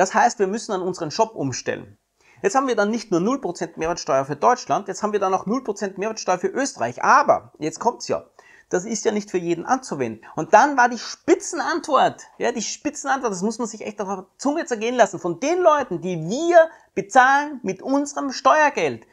Das heißt, wir müssen an unseren Shop umstellen. Jetzt haben wir dann nicht nur 0% Mehrwertsteuer für Deutschland, jetzt haben wir dann auch 0% Mehrwertsteuer für Österreich. Aber, jetzt kommt's ja, das ist ja nicht für jeden anzuwenden. Und dann war die Spitzenantwort, ja, die Spitzenantwort, das muss man sich echt auf der Zunge zergehen lassen, von den Leuten, die wir bezahlen mit unserem Steuergeld.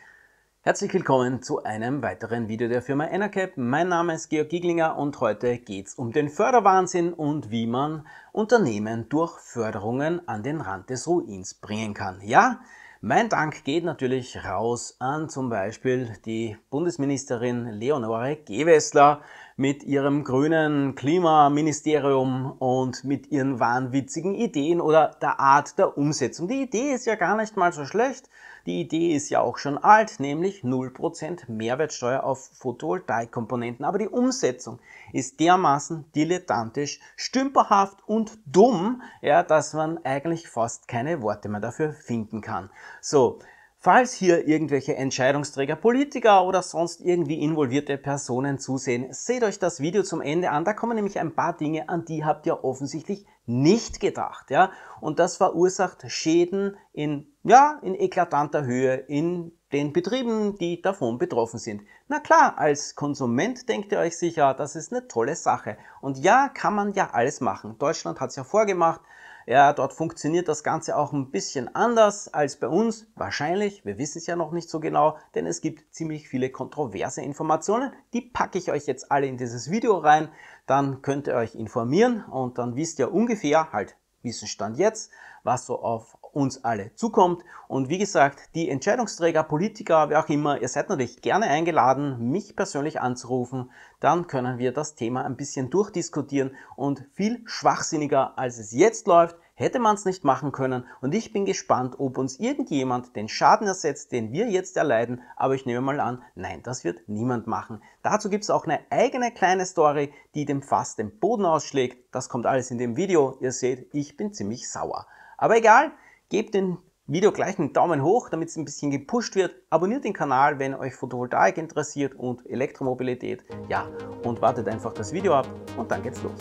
Herzlich willkommen zu einem weiteren Video der Firma Enercap. Mein Name ist Georg Gieglinger und heute geht es um den Förderwahnsinn und wie man Unternehmen durch Förderungen an den Rand des Ruins bringen kann. Ja, mein Dank geht natürlich raus an zum Beispiel die Bundesministerin Leonore Gewessler mit ihrem grünen Klimaministerium und mit ihren wahnwitzigen Ideen oder der Art der Umsetzung. Die Idee ist ja gar nicht mal so schlecht, die Idee ist ja auch schon alt, nämlich 0% Mehrwertsteuer auf Photovoltaikkomponenten. Aber die Umsetzung ist dermaßen dilettantisch, stümperhaft und dumm, ja, dass man eigentlich fast keine Worte mehr dafür finden kann. So, Falls hier irgendwelche Entscheidungsträger, Politiker oder sonst irgendwie involvierte Personen zusehen, seht euch das Video zum Ende an. Da kommen nämlich ein paar Dinge, an die habt ihr offensichtlich nicht gedacht. Ja? Und das verursacht Schäden in ja, in eklatanter Höhe in den Betrieben, die davon betroffen sind. Na klar, als Konsument denkt ihr euch sicher, das ist eine tolle Sache. Und ja, kann man ja alles machen. Deutschland hat es ja vorgemacht. Ja, dort funktioniert das Ganze auch ein bisschen anders als bei uns. Wahrscheinlich, wir wissen es ja noch nicht so genau, denn es gibt ziemlich viele kontroverse Informationen. Die packe ich euch jetzt alle in dieses Video rein. Dann könnt ihr euch informieren und dann wisst ihr ungefähr, halt Wissenstand jetzt, was so auf uns alle zukommt. Und wie gesagt, die Entscheidungsträger, Politiker, wer auch immer, ihr seid natürlich gerne eingeladen, mich persönlich anzurufen. Dann können wir das Thema ein bisschen durchdiskutieren und viel schwachsinniger, als es jetzt läuft, hätte man es nicht machen können. Und ich bin gespannt, ob uns irgendjemand den Schaden ersetzt, den wir jetzt erleiden. Aber ich nehme mal an, nein, das wird niemand machen. Dazu gibt es auch eine eigene kleine Story, die dem Fass den Boden ausschlägt. Das kommt alles in dem Video. Ihr seht, ich bin ziemlich sauer. Aber egal, Gebt dem Video gleich einen Daumen hoch, damit es ein bisschen gepusht wird. Abonniert den Kanal, wenn euch Photovoltaik interessiert und Elektromobilität. Ja, und wartet einfach das Video ab und dann geht's los.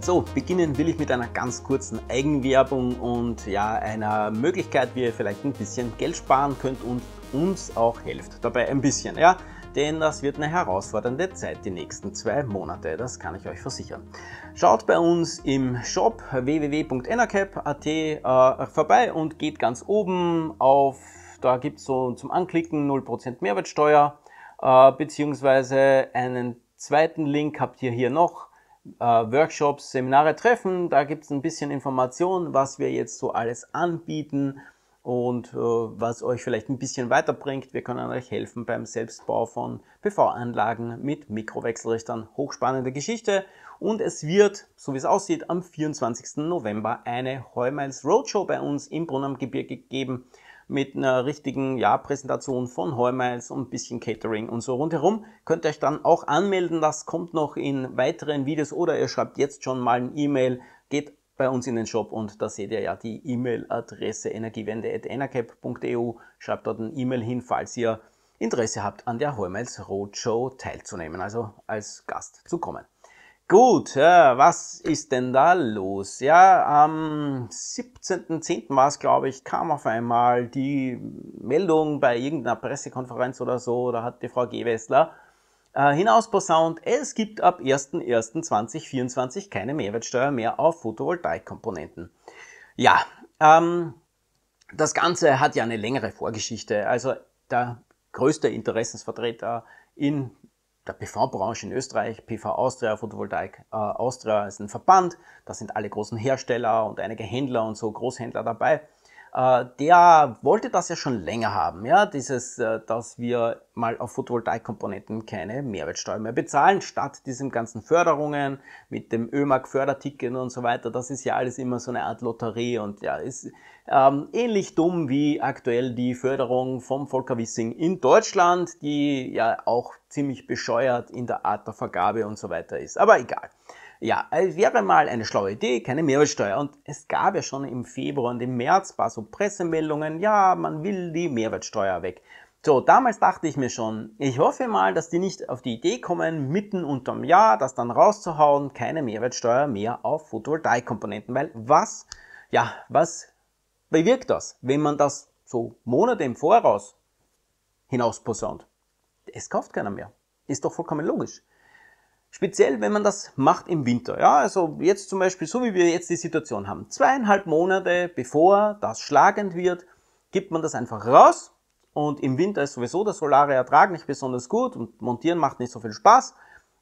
So, beginnen will ich mit einer ganz kurzen Eigenwerbung und ja, einer Möglichkeit, wie ihr vielleicht ein bisschen Geld sparen könnt und uns auch helft. Dabei ein bisschen, ja denn das wird eine herausfordernde Zeit die nächsten zwei Monate, das kann ich euch versichern. Schaut bei uns im Shop www.enercap.at äh, vorbei und geht ganz oben auf, da gibt es so zum Anklicken 0% Mehrwertsteuer, äh, beziehungsweise einen zweiten Link habt ihr hier noch, äh, Workshops, Seminare treffen. Da gibt es ein bisschen Informationen, was wir jetzt so alles anbieten, und äh, was euch vielleicht ein bisschen weiterbringt. Wir können euch helfen beim Selbstbau von PV-Anlagen mit Mikrowechselrichtern. Hochspannende Geschichte. Und es wird, so wie es aussieht, am 24. November eine Heumals Roadshow bei uns im Brunnengebirge geben mit einer richtigen ja, Präsentation von Heumals und ein bisschen Catering und so rundherum. Könnt ihr euch dann auch anmelden, das kommt noch in weiteren Videos oder ihr schreibt jetzt schon mal ein E-Mail, geht bei uns in den Shop und da seht ihr ja die E-Mail-Adresse energiewende.enercap.eu. Schreibt dort ein E-Mail hin, falls ihr Interesse habt, an der Holmels Roadshow teilzunehmen, also als Gast zu kommen. Gut, ja, was ist denn da los? Ja, am 17.10. war es, glaube ich, kam auf einmal die Meldung bei irgendeiner Pressekonferenz oder so, da hat die Frau Gewessler äh, hinaus posaunt, es gibt ab 01.01.2024 keine Mehrwertsteuer mehr auf Photovoltaikkomponenten. Ja, ähm, das Ganze hat ja eine längere Vorgeschichte. Also der größte Interessensvertreter in der PV-Branche in Österreich, PV Austria, Photovoltaik äh, Austria ist ein Verband, da sind alle großen Hersteller und einige Händler und so Großhändler dabei. Äh, der wollte das ja schon länger haben, ja, dieses, äh, dass wir mal auf Photovoltaikkomponenten keine Mehrwertsteuer mehr bezahlen, statt diesen ganzen Förderungen mit dem ÖMAG-Förderticket und so weiter. Das ist ja alles immer so eine Art Lotterie und ja, ist ähm, ähnlich dumm wie aktuell die Förderung vom Volker Wissing in Deutschland, die ja auch ziemlich bescheuert in der Art der Vergabe und so weiter ist. Aber egal. Ja, wäre mal eine schlaue Idee, keine Mehrwertsteuer. Und es gab ja schon im Februar und im März ein paar so Pressemeldungen, ja, man will die Mehrwertsteuer weg. So, damals dachte ich mir schon, ich hoffe mal, dass die nicht auf die Idee kommen, mitten unterm Jahr das dann rauszuhauen, keine Mehrwertsteuer mehr auf Photovoltaikkomponenten, weil was, ja, was bewirkt das, wenn man das so Monate im Voraus hinausposaunt? Es kauft keiner mehr. Ist doch vollkommen logisch. Speziell, wenn man das macht im Winter. Ja, also jetzt zum Beispiel, so wie wir jetzt die Situation haben, zweieinhalb Monate bevor das schlagend wird, gibt man das einfach raus. Und im Winter ist sowieso der solare Ertrag nicht besonders gut und montieren macht nicht so viel Spaß.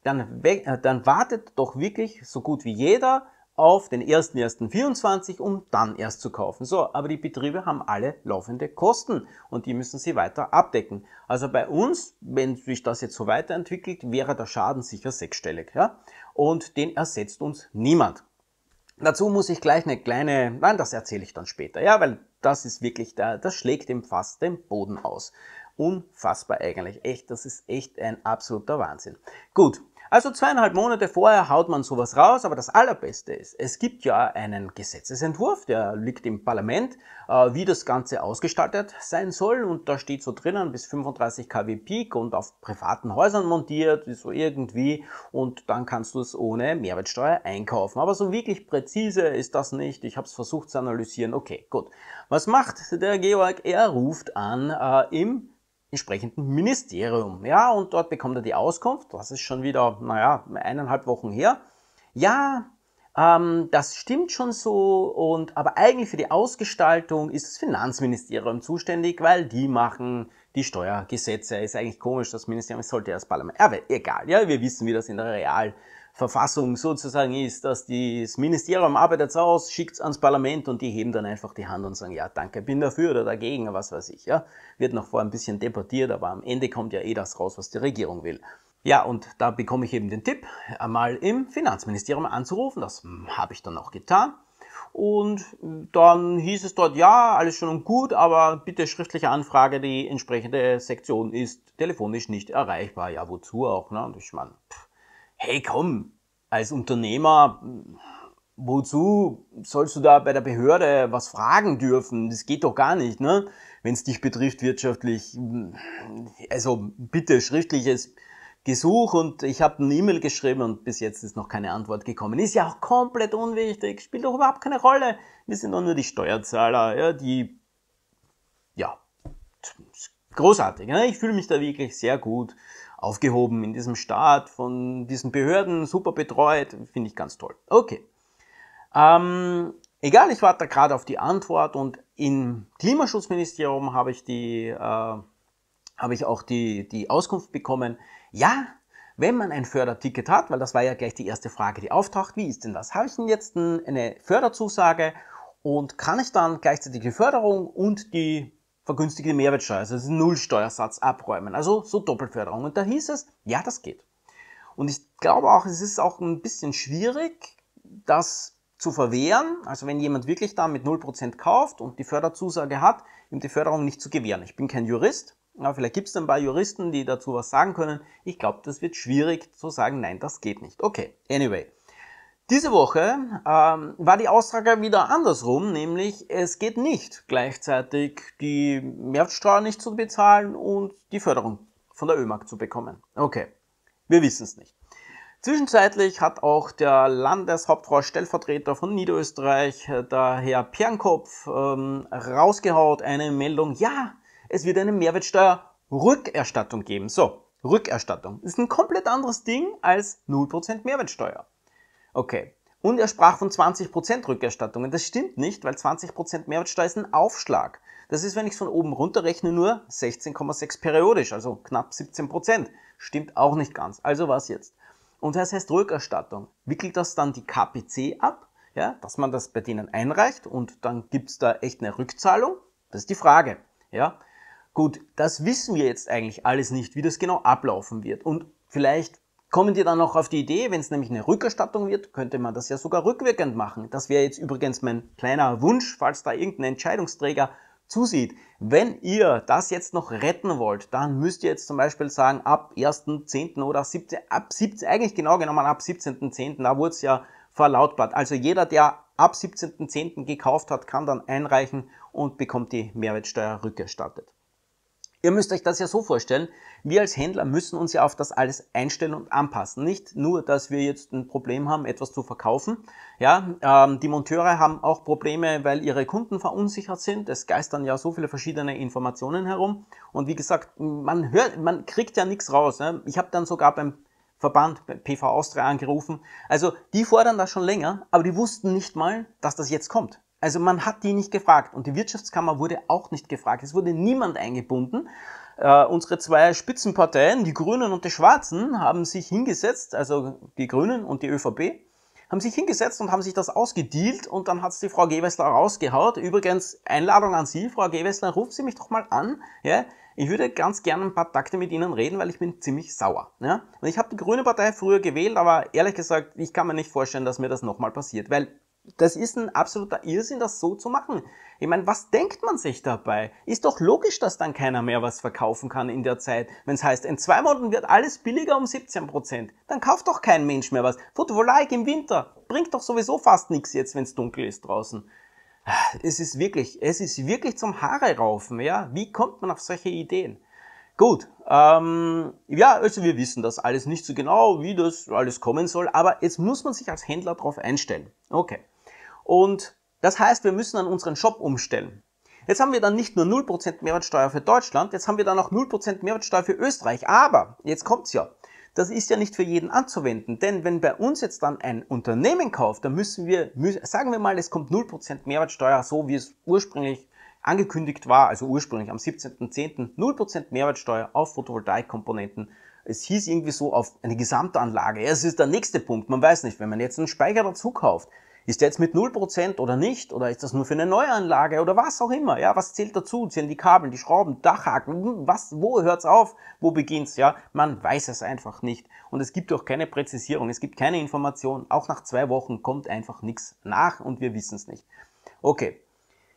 Dann, äh, dann wartet doch wirklich so gut wie jeder auf den 1.1.24, um dann erst zu kaufen. So, aber die Betriebe haben alle laufende Kosten und die müssen sie weiter abdecken. Also bei uns, wenn sich das jetzt so weiterentwickelt, wäre der Schaden sicher sechsstellig. Ja? Und den ersetzt uns niemand. Dazu muss ich gleich eine kleine, nein, das erzähle ich dann später, ja, weil das ist wirklich, da, das schlägt dem Fass den Boden aus. Unfassbar eigentlich, echt, das ist echt ein absoluter Wahnsinn. Gut, also zweieinhalb Monate vorher haut man sowas raus, aber das Allerbeste ist, es gibt ja einen Gesetzesentwurf, der liegt im Parlament, äh, wie das Ganze ausgestaltet sein soll und da steht so drinnen bis 35 kW Peak und auf privaten Häusern montiert, so irgendwie und dann kannst du es ohne Mehrwertsteuer einkaufen. Aber so wirklich präzise ist das nicht. Ich habe es versucht zu analysieren. Okay, gut. Was macht der Georg? Er ruft an äh, im entsprechenden Ministerium. Ja, und dort bekommt er die Auskunft. Das ist schon wieder, naja, eineinhalb Wochen her. Ja, ähm, das stimmt schon so. Und aber eigentlich für die Ausgestaltung ist das Finanzministerium zuständig, weil die machen die Steuergesetze. Ist eigentlich komisch, das Ministerium sollte ja das Parlament. Aber egal, ja, wir wissen, wie das in der Real Verfassung sozusagen ist, dass das Ministerium arbeitet aus, schickt es ans Parlament und die heben dann einfach die Hand und sagen, ja, danke, bin dafür oder dagegen, was weiß ich. Ja, wird noch vorher ein bisschen debattiert, aber am Ende kommt ja eh das raus, was die Regierung will. Ja, und da bekomme ich eben den Tipp, einmal im Finanzministerium anzurufen. Das hm, habe ich dann auch getan. Und dann hieß es dort, ja, alles schon und gut, aber bitte schriftliche Anfrage, die entsprechende Sektion ist telefonisch nicht erreichbar. Ja, wozu auch, ne? Und ich meine, pff, hey komm, als Unternehmer, wozu sollst du da bei der Behörde was fragen dürfen? Das geht doch gar nicht, ne? Wenn es dich betrifft wirtschaftlich. Also bitte schriftliches Gesuch und ich habe eine E-Mail geschrieben und bis jetzt ist noch keine Antwort gekommen. Ist ja auch komplett unwichtig, spielt doch überhaupt keine Rolle. Wir sind doch nur die Steuerzahler, ja, die, ja, großartig. Ne? Ich fühle mich da wirklich sehr gut aufgehoben in diesem Staat, von diesen Behörden, super betreut, finde ich ganz toll. Okay. Ähm, egal, ich warte gerade auf die Antwort und im Klimaschutzministerium habe ich die, äh, habe ich auch die, die Auskunft bekommen. Ja, wenn man ein Förderticket hat, weil das war ja gleich die erste Frage, die auftaucht, wie ist denn das? Habe ich denn jetzt eine Förderzusage und kann ich dann gleichzeitig die Förderung und die vergünstigte Mehrwertsteuer, also Nullsteuersatz abräumen. Also so Doppelförderung. Und da hieß es, ja, das geht. Und ich glaube auch, es ist auch ein bisschen schwierig, das zu verwehren. Also wenn jemand wirklich da mit 0% kauft und die Förderzusage hat, ihm die Förderung nicht zu gewähren. Ich bin kein Jurist, aber vielleicht gibt es dann ein paar Juristen, die dazu was sagen können. Ich glaube, das wird schwierig zu sagen, nein, das geht nicht. Okay, anyway. Diese Woche ähm, war die Aussage wieder andersrum, nämlich es geht nicht gleichzeitig die Mehrwertsteuer nicht zu bezahlen und die Förderung von der ÖMAG zu bekommen. Okay, wir wissen es nicht. Zwischenzeitlich hat auch der Landeshauptfrau-Stellvertreter von Niederösterreich, äh, der Herr Pernkopf, ähm, rausgehaut eine Meldung, ja, es wird eine Mehrwertsteuer-Rückerstattung geben. So, Rückerstattung ist ein komplett anderes Ding als 0% Mehrwertsteuer. Okay. Und er sprach von 20% Rückerstattungen. Das stimmt nicht, weil 20% Mehrwertsteuer ist ein Aufschlag. Das ist, wenn ich es von oben runterrechne, nur 16,6 periodisch, also knapp 17%. Stimmt auch nicht ganz. Also was jetzt? Und das heißt Rückerstattung. Wickelt das dann die KPC ab, ja, dass man das bei denen einreicht und dann gibt's da echt eine Rückzahlung? Das ist die Frage. Ja? Gut, das wissen wir jetzt eigentlich alles nicht, wie das genau ablaufen wird. Und vielleicht Kommen die dann noch auf die Idee, wenn es nämlich eine Rückerstattung wird, könnte man das ja sogar rückwirkend machen. Das wäre jetzt übrigens mein kleiner Wunsch, falls da irgendein Entscheidungsträger zusieht. Wenn ihr das jetzt noch retten wollt, dann müsst ihr jetzt zum Beispiel sagen, ab 1.10. oder 17, ab 17, eigentlich genau genommen ab 17.10., da wurde es ja verlautbart. Also jeder, der ab 17.10. gekauft hat, kann dann einreichen und bekommt die Mehrwertsteuer rückerstattet. Ihr müsst euch das ja so vorstellen, wir als Händler müssen uns ja auf das alles einstellen und anpassen. Nicht nur, dass wir jetzt ein Problem haben, etwas zu verkaufen. Ja, ähm, die Monteure haben auch Probleme, weil ihre Kunden verunsichert sind. Es geistern ja so viele verschiedene Informationen herum. Und wie gesagt, man hört, man kriegt ja nichts raus. Ne? Ich habe dann sogar beim Verband beim PV Austria angerufen. Also die fordern das schon länger, aber die wussten nicht mal, dass das jetzt kommt. Also man hat die nicht gefragt und die Wirtschaftskammer wurde auch nicht gefragt. Es wurde niemand eingebunden. Äh, unsere zwei Spitzenparteien, die Grünen und die Schwarzen, haben sich hingesetzt, also die Grünen und die ÖVP, haben sich hingesetzt und haben sich das ausgedealt und dann hat's die Frau Gewessler rausgehaut. Übrigens, Einladung an Sie, Frau Gewessler, rufen Sie mich doch mal an. Ja? Ich würde ganz gerne ein paar Takte mit Ihnen reden, weil ich bin ziemlich sauer. Ja? Und ich habe die Grüne Partei früher gewählt, aber ehrlich gesagt, ich kann mir nicht vorstellen, dass mir das nochmal passiert, weil das ist ein absoluter Irrsinn, das so zu machen. Ich meine, was denkt man sich dabei? Ist doch logisch, dass dann keiner mehr was verkaufen kann in der Zeit. Wenn es heißt, in zwei Monaten wird alles billiger um 17%, Prozent, dann kauft doch kein Mensch mehr was. Photovoltaik im Winter bringt doch sowieso fast nichts jetzt, wenn es dunkel ist draußen. Es ist wirklich, es ist wirklich zum Haare raufen, ja. Wie kommt man auf solche Ideen? Gut, ähm, ja, also wir wissen das alles nicht so genau, wie das alles kommen soll, aber jetzt muss man sich als Händler darauf einstellen. Okay. Und das heißt, wir müssen an unseren Shop umstellen. Jetzt haben wir dann nicht nur 0% Mehrwertsteuer für Deutschland, jetzt haben wir dann auch 0% Mehrwertsteuer für Österreich. Aber, jetzt kommt's ja, das ist ja nicht für jeden anzuwenden. Denn wenn bei uns jetzt dann ein Unternehmen kauft, dann müssen wir, sagen wir mal, es kommt 0% Mehrwertsteuer, so wie es ursprünglich angekündigt war, also ursprünglich am 17.10. 0% Mehrwertsteuer auf Photovoltaikkomponenten. Es hieß irgendwie so auf eine Gesamtanlage. Ja, es ist der nächste Punkt. Man weiß nicht, wenn man jetzt einen Speicher dazu kauft, ist der jetzt mit 0% oder nicht? Oder ist das nur für eine Neuanlage oder was auch immer? Ja, was zählt dazu? Zählen die Kabel, die Schrauben, Dachhaken? Hm, was, wo hört's auf? Wo beginnt's? Ja, man weiß es einfach nicht. Und es gibt auch keine Präzisierung. Es gibt keine Information. Auch nach zwei Wochen kommt einfach nichts nach und wir wissen's nicht. Okay.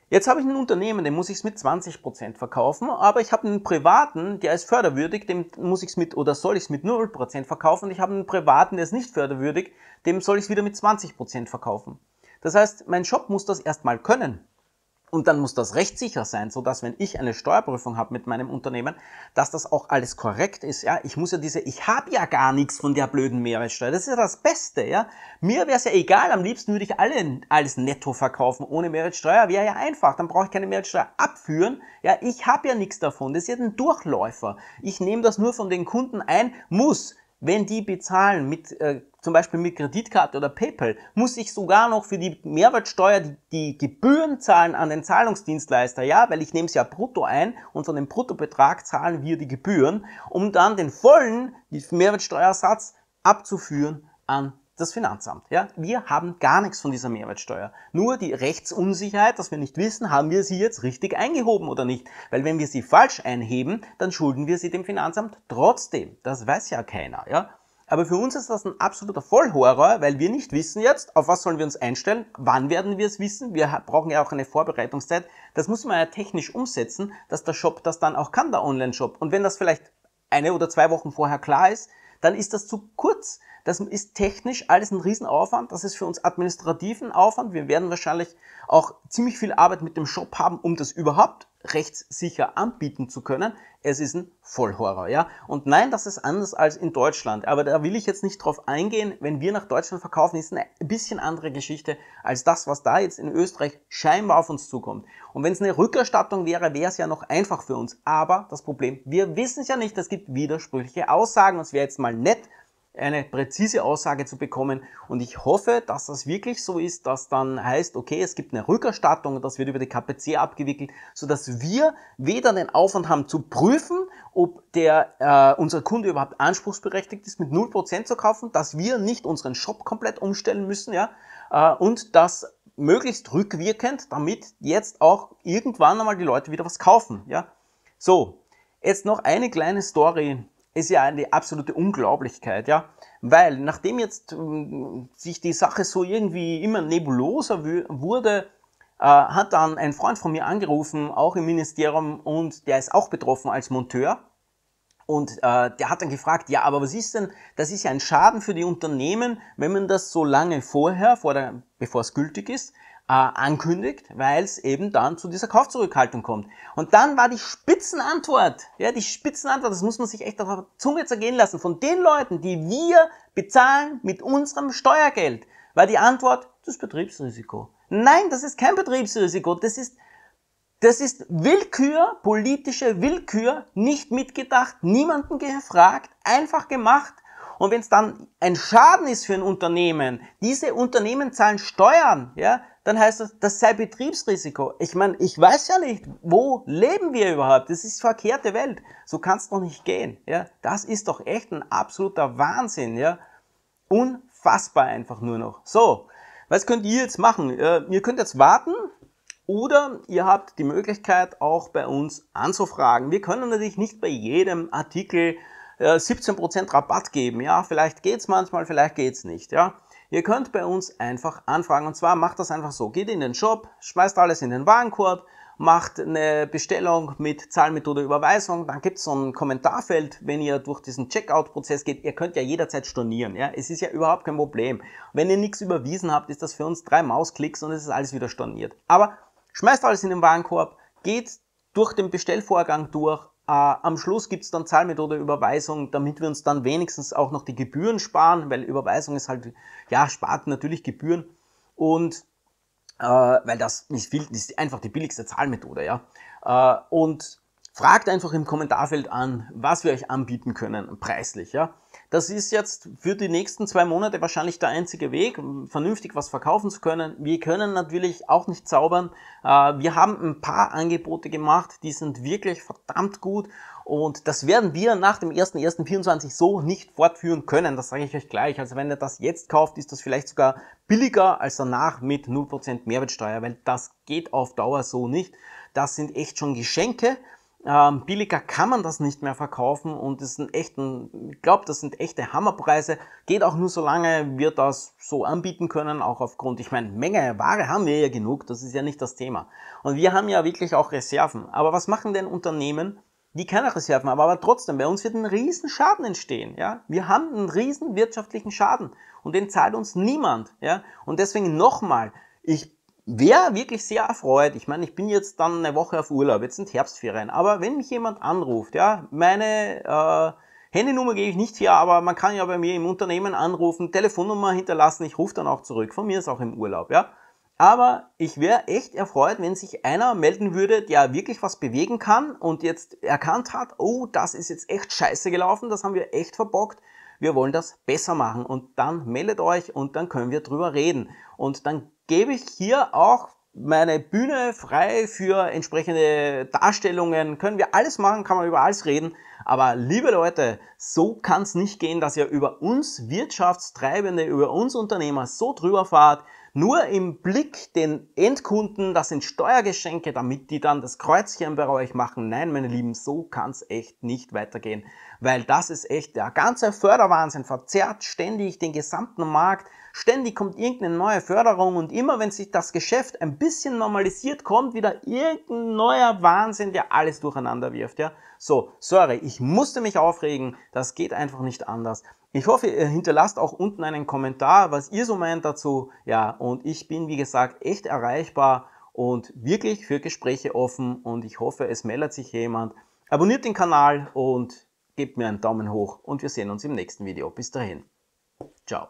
Jetzt habe ich ein Unternehmen, dem muss ich es mit 20% verkaufen, aber ich habe einen privaten, der ist förderwürdig, dem muss ich es mit oder soll ich es mit 0% verkaufen und ich habe einen privaten, der ist nicht förderwürdig, dem soll ich es wieder mit 20% verkaufen. Das heißt, mein Shop muss das erstmal können. Und dann muss das rechtssicher sein, so dass wenn ich eine Steuerprüfung habe mit meinem Unternehmen, dass das auch alles korrekt ist. Ja, ich muss ja diese, ich habe ja gar nichts von der blöden Mehrwertsteuer. Das ist ja das Beste. Ja, mir wäre es ja egal. Am liebsten würde ich alle alles Netto verkaufen ohne Mehrwertsteuer. Wäre ja einfach. Dann brauche ich keine Mehrwertsteuer abführen. Ja, ich habe ja nichts davon. Das ist ja ein Durchläufer. Ich nehme das nur von den Kunden ein. Muss wenn die bezahlen mit äh, zum Beispiel mit Kreditkarte oder PayPal, muss ich sogar noch für die Mehrwertsteuer die, die Gebühren zahlen an den Zahlungsdienstleister, ja, weil ich nehme es ja brutto ein und von dem Bruttobetrag zahlen wir die Gebühren, um dann den vollen Mehrwertsteuersatz abzuführen an das Finanzamt. Ja? Wir haben gar nichts von dieser Mehrwertsteuer. Nur die Rechtsunsicherheit, dass wir nicht wissen, haben wir sie jetzt richtig eingehoben oder nicht. Weil wenn wir sie falsch einheben, dann schulden wir sie dem Finanzamt trotzdem. Das weiß ja keiner. Ja? Aber für uns ist das ein absoluter Vollhorror, weil wir nicht wissen jetzt, auf was sollen wir uns einstellen, wann werden wir es wissen. Wir brauchen ja auch eine Vorbereitungszeit. Das muss man ja technisch umsetzen, dass der Shop das dann auch kann, der Online-Shop. Und wenn das vielleicht eine oder zwei Wochen vorher klar ist, dann ist das zu kurz. Das ist technisch alles ein Riesenaufwand. Das ist für uns administrativen Aufwand. Wir werden wahrscheinlich auch ziemlich viel Arbeit mit dem Shop haben, um das überhaupt rechtssicher anbieten zu können. Es ist ein Vollhorror, ja. Und nein, das ist anders als in Deutschland. Aber da will ich jetzt nicht drauf eingehen. Wenn wir nach Deutschland verkaufen, ist eine bisschen andere Geschichte als das, was da jetzt in Österreich scheinbar auf uns zukommt. Und wenn es eine Rückerstattung wäre, wäre es ja noch einfach für uns. Aber das Problem, wir wissen es ja nicht. Es gibt widersprüchliche Aussagen. Und es wäre jetzt mal nett, eine präzise Aussage zu bekommen. Und ich hoffe, dass das wirklich so ist, dass dann heißt, okay, es gibt eine Rückerstattung, und das wird über die KPC abgewickelt, sodass wir weder den Aufwand haben zu prüfen, ob der, äh, unser Kunde überhaupt anspruchsberechtigt ist, mit 0% zu kaufen, dass wir nicht unseren Shop komplett umstellen müssen, ja, äh, und das möglichst rückwirkend, damit jetzt auch irgendwann einmal die Leute wieder was kaufen, ja. So, jetzt noch eine kleine Story ist ja eine absolute Unglaublichkeit, ja. Weil nachdem jetzt mh, ähm, sich die Sache so irgendwie immer nebuloser wurde, äh, hat dann ein Freund von mir angerufen, auch im Ministerium, und der ist auch betroffen als Monteur. Und äh, der hat dann gefragt, ja, aber was ist denn, das ist ja ein Schaden für die Unternehmen, wenn man das so lange vorher, vor der, bevor es gültig ist, äh, ankündigt, weil es eben dann zu dieser Kaufzurückhaltung kommt. Und dann war die Spitzenantwort, ja, die Spitzenantwort, das muss man sich echt auf der Zunge zergehen lassen, von den Leuten, die wir bezahlen mit unserem Steuergeld, war die Antwort, das Betriebsrisiko. Nein, das ist kein Betriebsrisiko, das ist das ist Willkür, politische Willkür, nicht mitgedacht, niemanden gefragt, einfach gemacht. Und wenn es dann ein Schaden ist für ein Unternehmen, diese Unternehmen zahlen Steuern, ja, dann heißt das, das sei Betriebsrisiko. Ich meine, ich weiß ja nicht, wo leben wir überhaupt? Das ist verkehrte Welt. So kann es doch nicht gehen. Ja, das ist doch echt ein absoluter Wahnsinn. Ja, unfassbar einfach nur noch. So, was könnt ihr jetzt machen? Äh, ihr könnt jetzt warten. Oder ihr habt die Möglichkeit, auch bei uns anzufragen. Wir können natürlich nicht bei jedem Artikel 17% äh, Rabatt geben. Ja, vielleicht geht's manchmal, vielleicht geht's nicht. Ja, Ihr könnt bei uns einfach anfragen und zwar macht das einfach so. Geht in den Shop, schmeißt alles in den Warenkorb, macht eine Bestellung mit Zahlmethode Überweisung, dann gibt es so ein Kommentarfeld, wenn ihr durch diesen Checkout-Prozess geht. Ihr könnt ja jederzeit stornieren, ja, es ist ja überhaupt kein Problem. Wenn ihr nichts überwiesen habt, ist das für uns drei Mausklicks und es ist alles wieder storniert. Aber schmeißt alles in den Warenkorb, geht durch den Bestellvorgang durch, äh, am Schluss gibt es dann Zahlmethode Überweisung, damit wir uns dann wenigstens auch noch die Gebühren sparen, weil Überweisung ist halt, ja, spart natürlich Gebühren und äh, weil das ist, viel, ist einfach die billigste Zahlmethode, ja. Äh, und Fragt einfach im Kommentarfeld an, was wir euch anbieten können, preislich. Ja? Das ist jetzt für die nächsten zwei Monate wahrscheinlich der einzige Weg, vernünftig was verkaufen zu können. Wir können natürlich auch nicht zaubern. Äh, wir haben ein paar Angebote gemacht, die sind wirklich verdammt gut und das werden wir nach dem 1.1.24 so nicht fortführen können. Das sage ich euch gleich. Also wenn ihr das jetzt kauft, ist das vielleicht sogar billiger als danach mit 0% Mehrwertsteuer, weil das geht auf Dauer so nicht. Das sind echt schon Geschenke ähm, billiger kann man das nicht mehr verkaufen und das sind echten, ich glaube, das sind echte Hammerpreise. Geht auch nur so lange wir das so anbieten können, auch aufgrund, ich meine, Menge Ware haben wir ja genug, das ist ja nicht das Thema. Und wir haben ja wirklich auch Reserven. Aber was machen denn Unternehmen, die keine Reserven haben, aber trotzdem, bei uns wird ein riesen Schaden entstehen, ja? Wir haben einen riesen wirtschaftlichen Schaden und den zahlt uns niemand, ja? Und deswegen nochmal, ich wäre wirklich sehr erfreut. Ich meine, ich bin jetzt dann eine Woche auf Urlaub, jetzt sind Herbstferien, aber wenn mich jemand anruft, ja, meine äh, Handynummer gebe ich nicht her, aber man kann ja bei mir im Unternehmen anrufen, Telefonnummer hinterlassen, ich rufe dann auch zurück. Von mir ist auch im Urlaub, ja. Aber ich wäre echt erfreut, wenn sich einer melden würde, der wirklich was bewegen kann und jetzt erkannt hat, oh, das ist jetzt echt scheiße gelaufen, das haben wir echt verbockt wir wollen das besser machen und dann meldet euch und dann können wir drüber reden. Und dann gebe ich hier auch meine Bühne frei für entsprechende Darstellungen, können wir alles machen, kann man über alles reden. Aber liebe Leute, so kann es nicht gehen, dass ihr über uns Wirtschaftstreibende, über uns Unternehmer so drüber fahrt, nur im Blick den Endkunden, das sind Steuergeschenke, damit die dann das Kreuzchen bei euch machen. Nein, meine Lieben, so kann's echt nicht weitergehen, weil das ist echt der ganze Förderwahnsinn, verzerrt ständig den gesamten Markt Ständig kommt irgendeine neue Förderung und immer wenn sich das Geschäft ein bisschen normalisiert, kommt wieder irgendein neuer Wahnsinn, der alles durcheinander wirft, ja. So, sorry, ich musste mich aufregen, das geht einfach nicht anders. Ich hoffe, ihr hinterlasst auch unten einen Kommentar, was ihr so meint dazu. Ja, und ich bin, wie gesagt, echt erreichbar und wirklich für Gespräche offen und ich hoffe, es meldet sich jemand. Abonniert den Kanal und gebt mir einen Daumen hoch und wir sehen uns im nächsten Video. Bis dahin. Ciao.